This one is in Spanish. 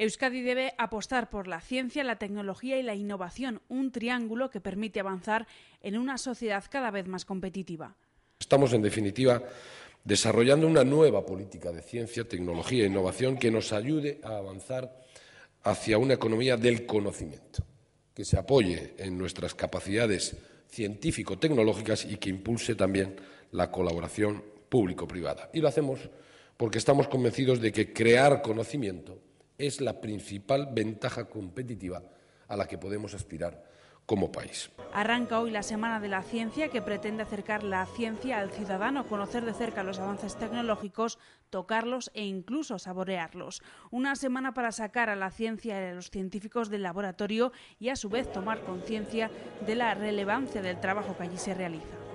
Euskadi debe apostar por la ciencia, la tecnología y la innovación, un triángulo que permite avanzar en una sociedad cada vez más competitiva. Estamos, en definitiva, desarrollando una nueva política de ciencia, tecnología e innovación que nos ayude a avanzar hacia una economía del conocimiento, que se apoye en nuestras capacidades científico-tecnológicas y que impulse también la colaboración público-privada. Y lo hacemos porque estamos convencidos de que crear conocimiento es la principal ventaja competitiva a la que podemos aspirar como país. Arranca hoy la Semana de la Ciencia que pretende acercar la ciencia al ciudadano, conocer de cerca los avances tecnológicos, tocarlos e incluso saborearlos. Una semana para sacar a la ciencia y a los científicos del laboratorio y a su vez tomar conciencia de la relevancia del trabajo que allí se realiza.